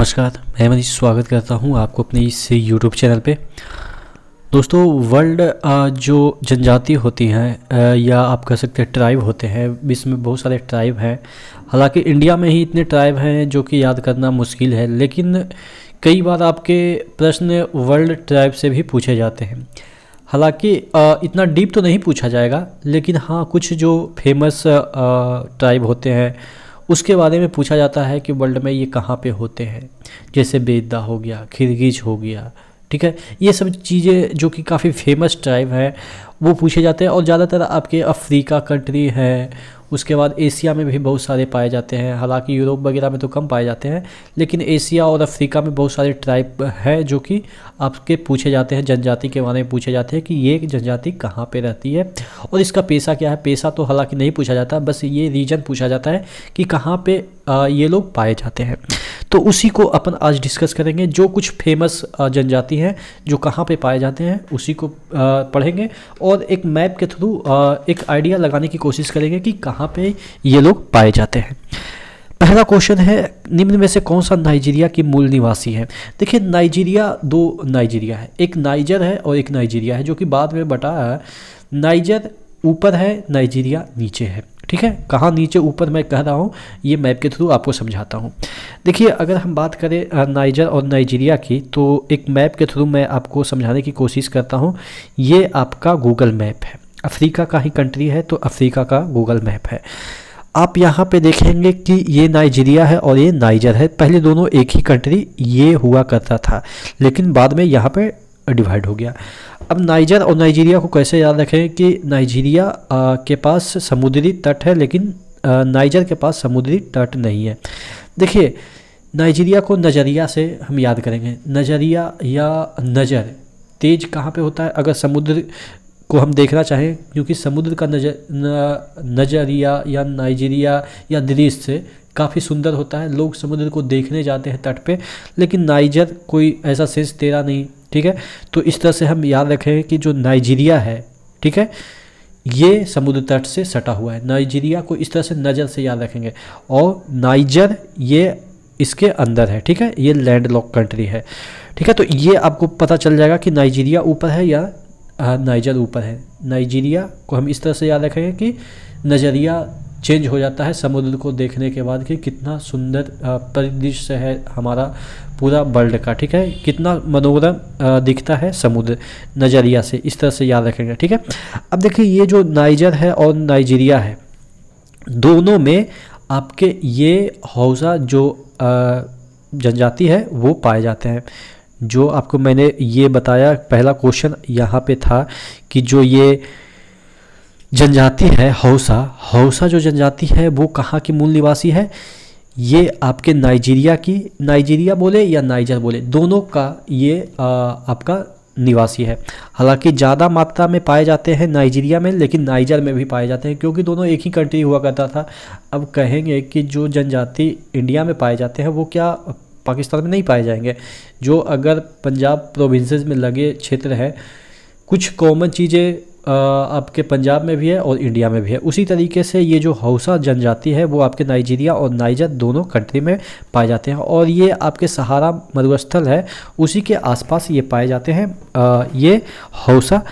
नमस्कार मैं मनीष स्वागत करता हूं आपको अपने इस यूट्यूब चैनल पे दोस्तों वर्ल्ड जो जनजाति होती हैं या आप कह सकते हैं ट्राइब होते हैं इसमें बहुत सारे ट्राइब हैं हालांकि इंडिया में ही इतने ट्राइब हैं जो कि याद करना मुश्किल है लेकिन कई बार आपके प्रश्न वर्ल्ड ट्राइब से भी पूछे जाते हैं हालांकि इतना डीप तो नहीं पूछा जाएगा लेकिन हाँ कुछ जो फेमस ट्राइब होते हैं उसके बारे में पूछा जाता है कि वर्ल्ड में ये कहाँ पे होते हैं जैसे बेदा हो गया खिरगिज हो गया ठीक है ये सब चीज़ें जो कि काफ़ी फेमस ट्राइब हैं वो पूछे जाते हैं और ज़्यादातर आपके अफ्रीका कंट्री है उसके बाद एशिया में भी बहुत सारे पाए जाते हैं हालांकि यूरोप वगैरह में तो कम पाए जाते हैं लेकिन एशिया और अफ्रीका में बहुत सारे ट्राइब हैं जो कि आपके पूछे जाते हैं जनजाति के बारे में पूछे जाते हैं कि ये जनजाति कहाँ पर रहती है और इसका पेशा क्या है पेशा तो हालाँकि नहीं पूछा जाता बस ये रीजन पूछा जाता है कि कहाँ पर ये लोग पाए जाते हैं तो उसी को अपन आज डिस्कस करेंगे जो कुछ फेमस जनजाति हैं जो कहाँ पे पाए जाते हैं उसी को पढ़ेंगे और एक मैप के थ्रू एक आइडिया लगाने की कोशिश करेंगे कि कहाँ यहाँ पे ये लोग पाए जाते हैं पहला क्वेश्चन है निम्न में से कौन सा नाइजीरिया की मूल निवासी है देखिए नाइजीरिया दो नाइजीरिया है एक नाइजर है और एक नाइजीरिया है जो कि बाद में बटा नाइजर ऊपर है नाइजीरिया नीचे है ठीक है कहाँ नीचे ऊपर मैं कह रहा हूँ ये मैप के थ्रू आपको समझाता हूँ देखिए अगर हम बात करें नाइजर और नाइजीरिया की तो एक मैप के थ्रू मैं आपको समझाने की कोशिश करता हूँ ये आपका गूगल मैप है अफ्रीका का ही कंट्री है तो अफ्रीका का गूगल मैप है आप यहाँ पे देखेंगे कि ये नाइजीरिया है और ये नाइजर है पहले दोनों एक ही कंट्री ये हुआ करता था लेकिन बाद में यहाँ पे डिवाइड हो गया अब नाइजर और नाइजीरिया को कैसे याद रखें कि नाइजीरिया के पास समुद्री तट है लेकिन नाइजर के पास समुद्री तट नहीं है देखिए नाइजीरिया को नज़रिया से हम याद करेंगे नज़रिया या नज़र तेज कहाँ पे होता है अगर समुद्र को हम देखना चाहें क्योंकि समुद्र का नजर नजरिया या नाइजीरिया या दृश्य से काफ़ी सुंदर होता है लोग समुद्र को देखने जाते हैं तट पे लेकिन नाइजर कोई ऐसा सेंस तेरा नहीं ठीक है तो इस तरह से हम याद रखें कि जो नाइजीरिया है ठीक है ये समुद्र तट से सटा हुआ है नाइजीरिया को इस तरह से नज़र से याद रखेंगे और नाइजर ये इसके अंदर है ठीक है ये लैंड लॉक कंट्री है ठीक है तो ये आपको पता चल जाएगा कि नाइजीरिया ऊपर है या हाँ, नाइजर ऊपर है नाइजीरिया को हम इस तरह से याद रखेंगे कि नज़रिया चेंज हो जाता है समुद्र को देखने के बाद कि कितना सुंदर परिदृश्य है हमारा पूरा वर्ल्ड का ठीक है कितना मनोरम दिखता है समुद्र नज़रिया से इस तरह से याद रखेंगे ठीक है अब देखिए ये जो नाइजर है और नाइजीरिया है दोनों में आपके ये हौजा जो जनजाति है वो पाए जाते हैं जो आपको मैंने ये बताया पहला क्वेश्चन यहाँ पे था कि जो ये जनजाति है हौसा हौसा जो जनजाति है वो कहाँ की मूल निवासी है ये आपके नाइजीरिया की नाइजीरिया बोले या नाइजर बोले दोनों का ये आ, आपका निवासी है हालांकि ज़्यादा मात्रा में पाए जाते हैं नाइजीरिया में लेकिन नाइजर में भी पाए जाते हैं क्योंकि दोनों एक ही कंट्री हुआ करता था अब कहेंगे कि जो जनजाति इंडिया में पाए जाते हैं वो क्या पाकिस्तान में नहीं पाए जाएंगे जो अगर पंजाब प्रोविंसेस में लगे क्षेत्र है कुछ कॉमन चीज़ें आपके पंजाब में भी है और इंडिया में भी है उसी तरीके से ये जो हौसा जनजाति है वो आपके नाइजीरिया और नाइजर दोनों कंट्री में पाए जाते हैं और ये आपके सहारा मरुस्थल है उसी के आसपास ये पाए जाते हैं आ, ये हौसा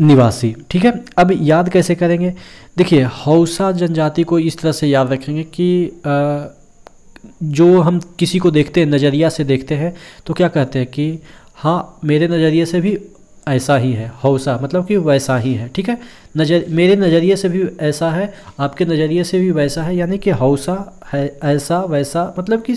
निवासी ठीक है अब याद कैसे करेंगे देखिए हौसा जनजाति को इस तरह से याद रखेंगे कि आ, जो हम किसी को देखते हैं नज़रिया से देखते हैं तो क्या कहते हैं कि हाँ मेरे नज़रिए से भी ऐसा ही है हौसा मतलब कि वैसा ही है ठीक है नजर मेरे नज़रिए से भी ऐसा है आपके नज़रिए से भी वैसा है यानी कि हौसा है ऐसा वैसा मतलब कि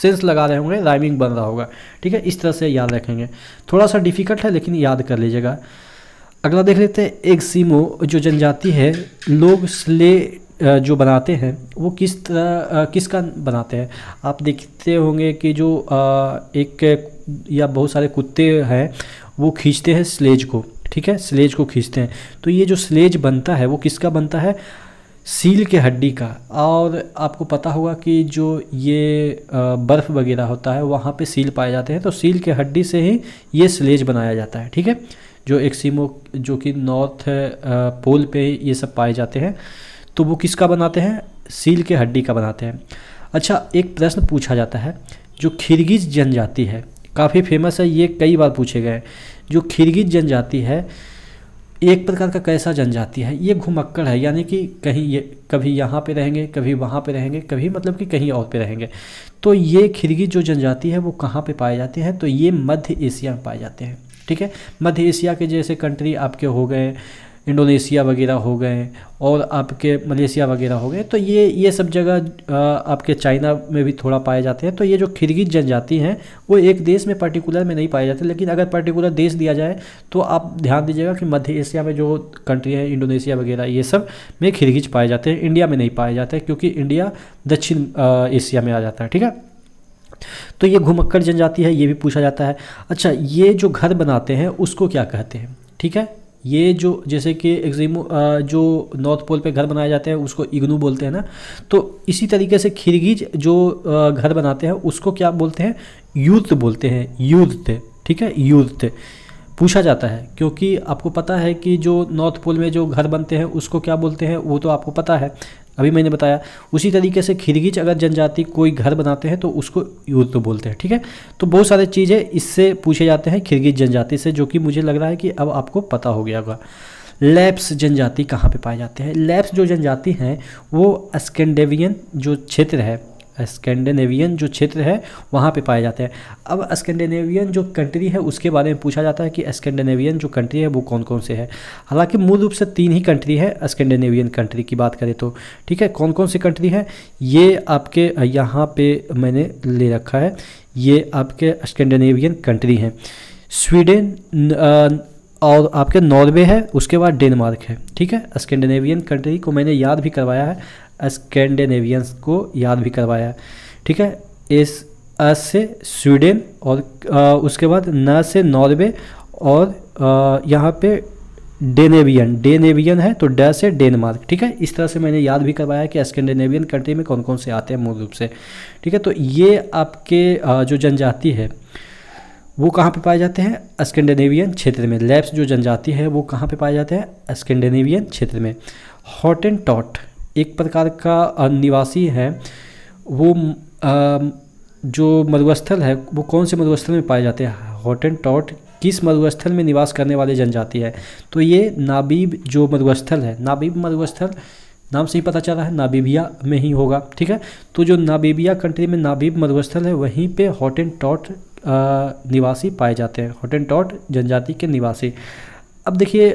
सेंस लगा रहे होंगे राइमिंग बन रहा होगा ठीक है इस तरह से याद रखेंगे थोड़ा सा डिफ़िकल्ट है लेकिन याद कर लीजिएगा अगला देख लेते हैं एक सीमो जो जनजाति है लोग स्ले जो बनाते हैं वो किस तरह किसका बनाते हैं आप देखते होंगे कि जो एक या बहुत सारे कुत्ते हैं वो खींचते हैं स्लेज को ठीक है स्लेज को खींचते हैं तो ये जो स्लेज बनता है वो किसका बनता है सील के हड्डी का और आपको पता होगा कि जो ये बर्फ़ वगैरह होता है वहाँ पे सील पाए जाते हैं तो सील के हड्डी से ही ये स्लेज बनाया जाता है ठीक है जो एक्सीमो जो कि नॉर्थ पोल पे ये सब पाए जाते हैं तो वो किसका बनाते हैं सील के हड्डी का बनाते हैं अच्छा एक प्रश्न पूछा जाता है जो खिरगिज जनजाति है काफ़ी फेमस है ये कई बार पूछे गए जो खिरगिज जनजाति है एक प्रकार का कैसा जनजाति है ये घुमक्कड़ है यानी कि कहीं ये कभी यहाँ पे रहेंगे कभी वहाँ पे रहेंगे कभी मतलब कि कहीं और पे रहेंगे तो ये खिरगी जो जनजाति है वो कहाँ पे पाए जाते हैं तो ये मध्य एशिया में पाए जाते हैं ठीक है मध्य एशिया के जैसे कंट्री आपके हो गए इंडोनेशिया वगैरह हो गए और आपके मलेशिया वगैरह हो गए तो ये ये सब जगह आपके चाइना में भी थोड़ा पाए जाते हैं तो ये जो खिरगिज जनजाति हैं वो एक देश में पर्टिकुलर में नहीं पाए जाते लेकिन अगर पर्टिकुलर देश दिया जाए तो आप ध्यान दीजिएगा कि मध्य एशिया में जो कंट्री है इंडोनेशिया वगैरह ये सब में खिरगिज पाए जाते हैं इंडिया में नहीं पाए जाते क्योंकि इंडिया दक्षिण एशिया में आ जाता है ठीक है तो ये घुमक्कड़ जनजाति है ये भी पूछा जाता है अच्छा ये जो घर बनाते हैं उसको क्या कहते हैं ठीक है ये जो जैसे कि एग्जीमो जो नॉर्थ पोल पे घर बनाए जाते हैं उसको इग्नू बोलते हैं ना तो इसी तरीके से खिरगीज जो घर बनाते हैं उसको क्या बोलते हैं यूथ बोलते हैं यूथ ठीक है यूथ पूछा जाता है क्योंकि आपको पता है कि जो नॉर्थ पोल में जो घर बनते हैं उसको क्या बोलते हैं वो तो आपको पता है अभी मैंने बताया उसी तरीके से खिरगिच अगर जनजाति कोई घर बनाते हैं तो उसको तो बोलते हैं ठीक है तो बहुत सारे चीज़ें इससे पूछे जाते हैं खिरगिच जनजाति से जो कि मुझे लग रहा है कि अब आपको पता हो गया होगा लैप्स जनजाति कहाँ पे पाए जाते हैं लैप्स जो जनजाति हैं वो स्कैंडेवियन जो क्षेत्र है स्कैंडिनेवियन जो क्षेत्र है वहाँ पे पाए जाते हैं अब स्कैंडिनेवियन जो कंट्री है उसके बारे में पूछा जाता है कि स्कैंडिनेवियन जो कंट्री है वो कौन कौन से है हालांकि मूल रूप से तीन ही कंट्री है स्कैंडिनेवियन कंट्री की बात करें तो ठीक है कौन कौन सी कंट्री है ये आपके यहाँ पे मैंने ले रखा है ये आपके स्कैंडिनेवियन कंट्री हैं स्वीडन और आपके नॉर्वे है उसके बाद डेनमार्क है ठीक है स्कैंडिनेवियन कंट्री को मैंने याद भी करवाया है स्कैंडिनेवियंस को याद भी करवाया है ठीक है इस अस से स्वीडन और आ, उसके बाद न से नॉर्वे और यहाँ पे डेनेवियन डेनेवियन है तो ड से डेनमार्क ठीक है इस तरह से मैंने याद भी करवाया कि स्कैंडिनेवियन कंट्री में कौन कौन से आते हैं मूल रूप से ठीक है तो ये आपके जो जनजाति है वो कहाँ पे पाए जाते हैं स्कैंडिनेवियन क्षेत्र में लैप्स जो जनजाति है वो कहाँ पे पाए जाते हैं स्कैंडिनेवियन क्षेत्र में हॉट एंड टॉट एक प्रकार का निवासी है वो आ, जो मरुस्थल है वो कौन से मरुस्थल में पाए जाते हैं हॉट एंड टॉट किस मरुस्थल में निवास करने वाले जनजाति है तो ये नाबीब जो मरुस्थल है नाबीब मरुस्थल नाम से ही पता चला है नाबीबिया में ही होगा ठीक है तो जो नाबीबिया कंट्री में नाबीब मरुस्थल है वहीं पे हॉट एंड टॉट निवासी पाए जाते हैं हॉट एंड टॉट जनजाति के निवासी अब देखिए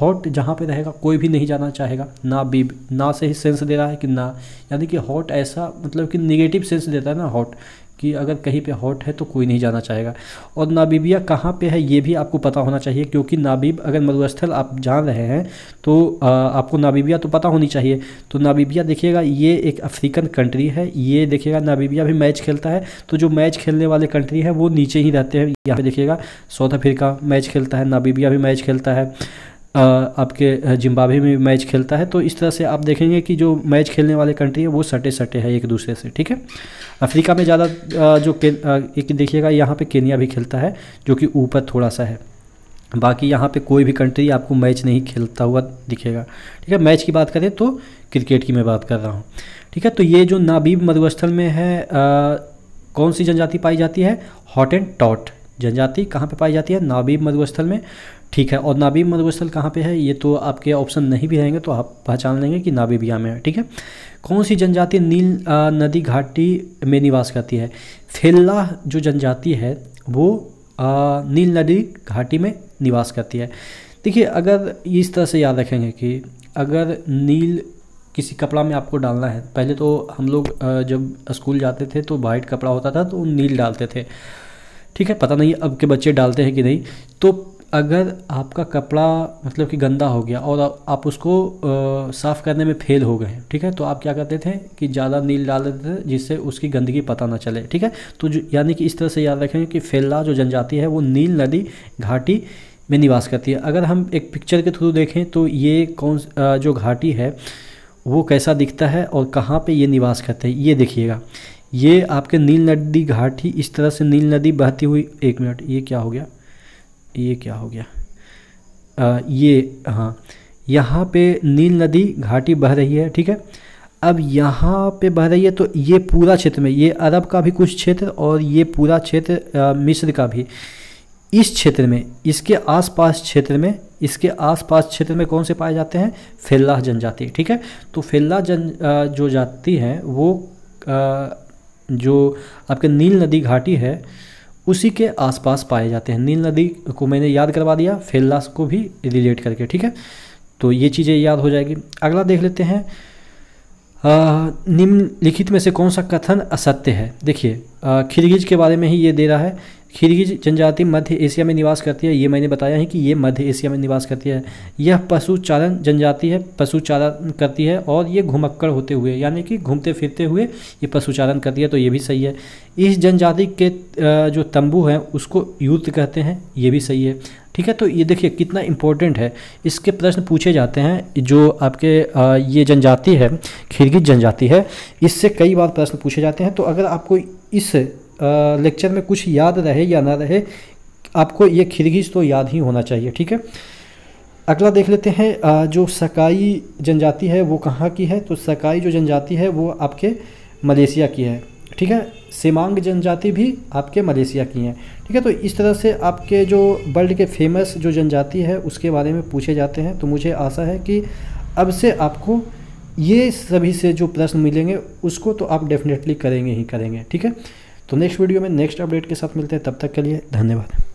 हॉट जहाँ पे रहेगा कोई भी नहीं जाना चाहेगा ना बीब ना से ही सेंस दे रहा है कि ना यानी कि हॉट ऐसा मतलब कि निगेटिव सेंस देता है ना हॉट कि अगर कहीं पे हॉट है तो कोई नहीं जाना चाहेगा और नाबीबिया कहाँ पे है ये भी आपको पता होना चाहिए क्योंकि नाबीब अगर मरुस्थल आप जान रहे हैं तो आपको नाबीबिया तो पता होनी चाहिए तो नाबीबिया देखिएगा ये एक अफ्रीकन कंट्री है ये देखिएगा नाबीबिया भी मैच खेलता है तो जो मैच खेलने वाले कंट्री हैं वो नीचे ही रहते हैं यहाँ पर देखिएगा साउथ अफ्रीका मैच खेलता है नाबीबिया भी मैच खेलता है आपके जिम्बाब्वे में भी मैच खेलता है तो इस तरह से आप देखेंगे कि जो मैच खेलने वाले कंट्री है वो सटे सटे है एक दूसरे से ठीक है अफ्रीका में ज़्यादा जो एक देखिएगा यहाँ पे केनिया भी खेलता है जो कि ऊपर थोड़ा सा है बाकी यहाँ पे कोई भी कंट्री आपको मैच नहीं खेलता हुआ दिखेगा ठीक है मैच की बात करें तो क्रिकेट की मैं बात कर रहा हूँ ठीक है तो ये जो नाबीब मरुस्थल में है आ, कौन सी जनजाति पाई जाती है हॉट एंड टॉट जनजाति कहाँ पे पाई जाती है नाबीब मरुस्थल में ठीक है और नाबीब मरुस्थल कहाँ पे है ये तो आपके ऑप्शन नहीं भी रहेंगे तो आप पहचान लेंगे कि नाबीबिया में है ठीक है कौन सी जनजाति नील आ, नदी घाटी में निवास करती है फेल्ला जो जनजाति है वो आ, नील नदी घाटी में निवास करती है देखिए अगर इस तरह से याद रखेंगे कि अगर नील किसी कपड़ा में आपको डालना है पहले तो हम लोग जब स्कूल जाते थे तो वाइट कपड़ा होता था तो नील डालते थे ठीक है पता नहीं अब के बच्चे डालते हैं कि नहीं तो अगर आपका कपड़ा मतलब कि गंदा हो गया और आप उसको साफ़ करने में फेल हो गए ठीक है तो आप क्या करते थे कि ज़्यादा नील डाल देते थे जिससे उसकी गंदगी पता ना चले ठीक है तो जो यानी कि इस तरह से याद रखें कि फेल्ला जो जनजाति है वो नील नदी घाटी में निवास करती है अगर हम एक पिक्चर के थ्रू देखें तो ये कौन जो घाटी है वो कैसा दिखता है और कहाँ पर ये निवास करते हैं ये देखिएगा ये आपके नील नदी घाट ही इस तरह से नील नदी बहती हुई एक मिनट ये क्या हो गया ये क्या हो गया आ, ये हाँ यहाँ पे नील नदी घाटी बह रही है ठीक है अब यहाँ पे बह रही है तो ये पूरा क्षेत्र में ये अरब का भी कुछ क्षेत्र और ये पूरा क्षेत्र मिस्र का भी इस क्षेत्र में इसके आसपास क्षेत्र में इसके आसपास क्षेत्र में कौन से पाए जाते हैं फेल्ला जनजाति ठीक है तो फेल्ला जन जो जाति हैं वो आ, जो आपके नील नदी घाटी है उसी के आसपास पाए जाते हैं नील नदी को मैंने याद करवा दिया फेल्लास को भी रिलेट करके ठीक है तो ये चीज़ें याद हो जाएगी अगला देख लेते हैं निम्नलिखित में से कौन सा कथन असत्य है देखिए खिलगिज के बारे में ही ये दे रहा है खिरगिज जनजाति मध्य एशिया में निवास करती है ये मैंने बताया है कि ये मध्य एशिया में निवास करती है यह पशुचालन जनजाति है पशुचालन करती है और ये घुमक्कड़ होते हुए यानी कि घूमते फिरते हुए ये पशुचालन करती है तो ये भी सही है इस जनजाति के जो तंबू हैं उसको युद्ध कहते हैं ये भी सही है ठीक है तो ये देखिए कितना इम्पोर्टेंट है इसके प्रश्न पूछे जाते हैं जो आपके ये जनजाति है खिरगिज जनजाति है इससे कई बार प्रश्न पूछे जाते हैं तो अगर आपको इस लेक्चर में कुछ याद रहे या ना रहे आपको ये खिरगिज तो याद ही होना चाहिए ठीक है अगला देख लेते हैं जो सकाई जनजाति है वो कहाँ की है तो सकाई जो जनजाति है वो आपके मलेशिया की है ठीक है सिमांग जनजाति भी आपके मलेशिया की हैं ठीक है तो इस तरह से आपके जो वर्ल्ड के फेमस जो जनजाति है उसके बारे में पूछे जाते हैं तो मुझे आशा है कि अब से आपको ये सभी से जो प्रश्न मिलेंगे उसको तो आप डेफिनेटली करेंगे ही करेंगे ठीक है तो नेक्स्ट वीडियो में नेक्स्ट अपडेट के साथ मिलते हैं तब तक के लिए धन्यवाद